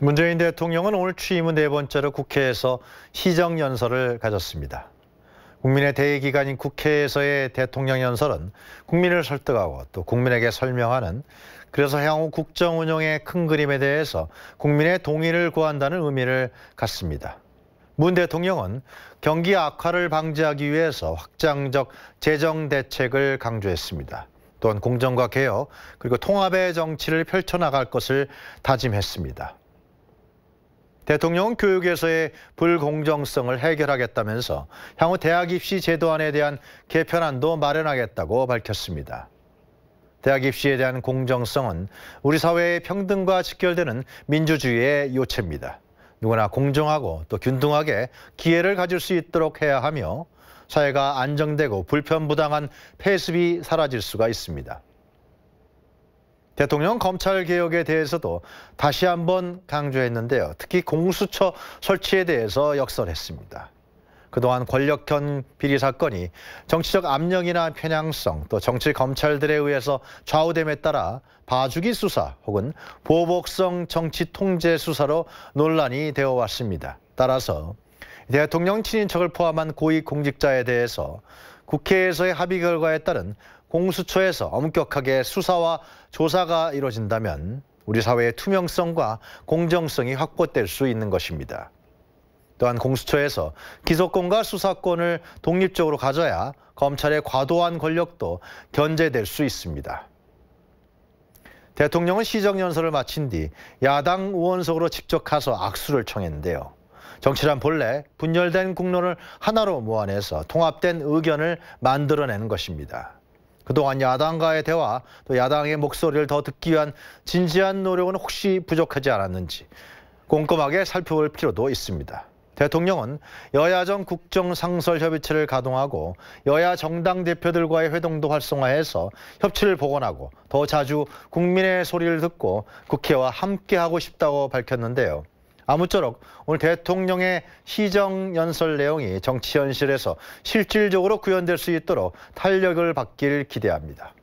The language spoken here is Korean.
문재인 대통령은 오늘 취임 후 네 번째로 국회에서 시정연설을 가졌습니다. 국민의 대의 기관인 국회에서의 대통령 연설은 국민을 설득하고 또 국민에게 설명하는 그래서 향후 국정 운영의 큰 그림에 대해서 국민의 동의를 구한다는 의미를 갖습니다. 문 대통령은 경기 악화를 방지하기 위해서 확장적 재정 대책을 강조했습니다. 또한 공정과 개혁 그리고 통합의 정치를 펼쳐나갈 것을 다짐했습니다. 대통령은 교육에서의 불공정성을 해결하겠다면서 향후 대학 입시 제도안에 대한 개편안도 마련하겠다고 밝혔습니다. 대학 입시에 대한 공정성은 우리 사회의 평등과 직결되는 민주주의의 요체입니다. 누구나 공정하고 또 균등하게 기회를 가질 수 있도록 해야 하며 사회가 안정되고 불편부당한 폐습이 사라질 수가 있습니다. 대통령 검찰 개혁에 대해서도 다시 한번 강조했는데요. 특히 공수처 설치에 대해서 역설했습니다. 그동안 권력형 비리 사건이 정치적 압력이나 편향성 또 정치 검찰들에 의해서 좌우됨에 따라 봐주기 수사 혹은 보복성 정치 통제 수사로 논란이 되어 왔습니다. 따라서 대통령 친인척을 포함한 고위공직자에 대해서 국회에서의 합의 결과에 따른 공수처에서 엄격하게 수사와 조사가 이뤄진다면 우리 사회의 투명성과 공정성이 확보될 수 있는 것입니다. 또한 공수처에서 기소권과 수사권을 독립적으로 가져야 검찰의 과도한 권력도 견제될 수 있습니다. 대통령은 시정연설을 마친 뒤 야당 의원석으로 직접 가서 악수를 청했는데요. 정치란 본래 분열된 국론을 하나로 모아내서 통합된 의견을 만들어내는 것입니다. 그동안 야당과의 대화 또 야당의 목소리를 더 듣기 위한 진지한 노력은 혹시 부족하지 않았는지 꼼꼼하게 살펴볼 필요도 있습니다. 대통령은 여야정 국정상설협의체를 가동하고 여야 정당 대표들과의 회동도 활성화해서 협치를 복원하고 더 자주 국민의 소리를 듣고 국회와 함께하고 싶다고 밝혔는데요. 아무쪼록 오늘 대통령의 시정연설 내용이 정치 현실에서 실질적으로 구현될 수 있도록 탄력을 받길 기대합니다.